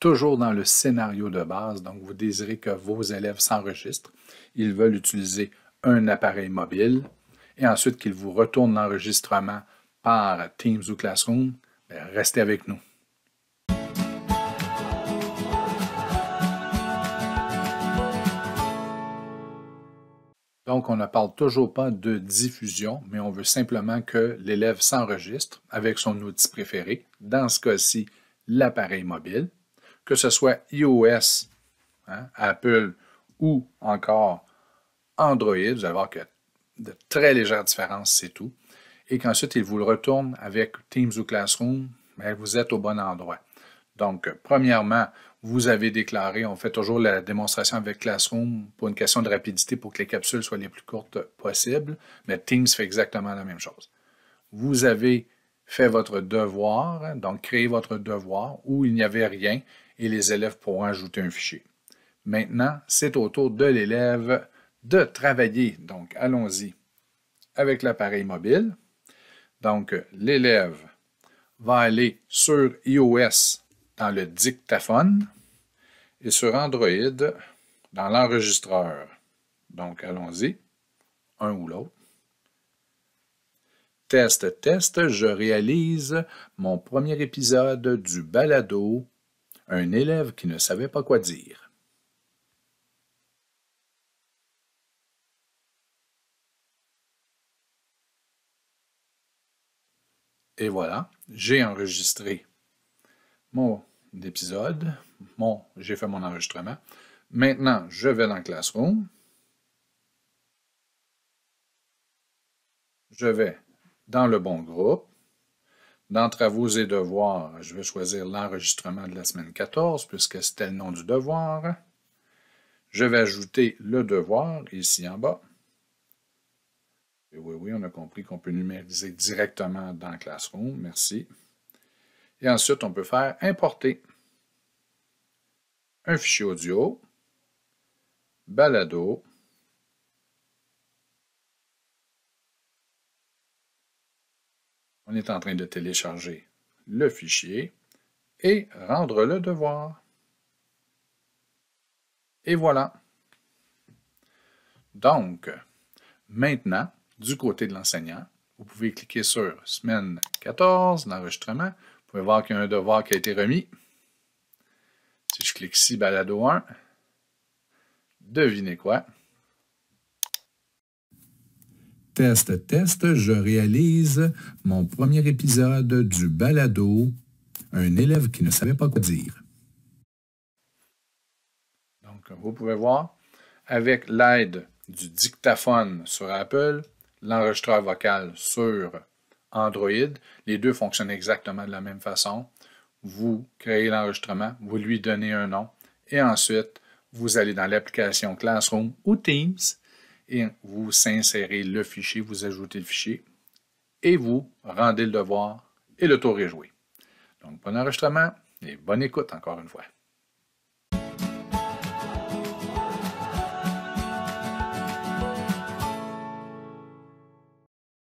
toujours dans le scénario de base. Donc, vous désirez que vos élèves s'enregistrent. Ils veulent utiliser un appareil mobile et ensuite qu'ils vous retournent l'enregistrement par Teams ou Classroom. Ben, restez avec nous. Donc, on ne parle toujours pas de diffusion, mais on veut simplement que l'élève s'enregistre avec son outil préféré, dans ce cas-ci, l'appareil mobile que ce soit iOS, hein, Apple ou encore Android. Vous allez voir que de très légères différences, c'est tout. Et qu'ensuite, il vous le retournent avec Teams ou Classroom, vous êtes au bon endroit. Donc, premièrement, vous avez déclaré, on fait toujours la démonstration avec Classroom pour une question de rapidité pour que les capsules soient les plus courtes possibles, mais Teams fait exactement la même chose. Vous avez fait votre devoir, donc créé votre devoir où il n'y avait rien et les élèves pourront ajouter un fichier. Maintenant, c'est au tour de l'élève de travailler. Donc, allons-y avec l'appareil mobile. Donc, l'élève va aller sur iOS dans le dictaphone et sur Android dans l'enregistreur. Donc, allons-y, un ou l'autre. Test, test, je réalise mon premier épisode du balado un élève qui ne savait pas quoi dire. Et voilà, j'ai enregistré mon épisode. j'ai fait mon enregistrement. Maintenant, je vais dans Classroom. Je vais dans le bon groupe. Dans Travaux et devoirs, je vais choisir l'enregistrement de la semaine 14 puisque c'était le nom du devoir. Je vais ajouter le devoir ici en bas. Et oui, oui, on a compris qu'on peut numériser directement dans Classroom. Merci. Et ensuite, on peut faire importer un fichier audio, balado, On est en train de télécharger le fichier et rendre le devoir. Et voilà. Donc, maintenant, du côté de l'enseignant, vous pouvez cliquer sur semaine 14, l'enregistrement. Vous pouvez voir qu'il y a un devoir qui a été remis. Si je clique ici, balado 1, devinez quoi? Test, test, je réalise mon premier épisode du balado Un élève qui ne savait pas quoi dire. Donc, vous pouvez voir, avec l'aide du dictaphone sur Apple, l'enregistreur vocal sur Android, les deux fonctionnent exactement de la même façon. Vous créez l'enregistrement, vous lui donnez un nom et ensuite, vous allez dans l'application Classroom ou Teams et vous insérez le fichier, vous ajoutez le fichier et vous rendez le devoir et le tour est joué. Donc, bon enregistrement et bonne écoute encore une fois.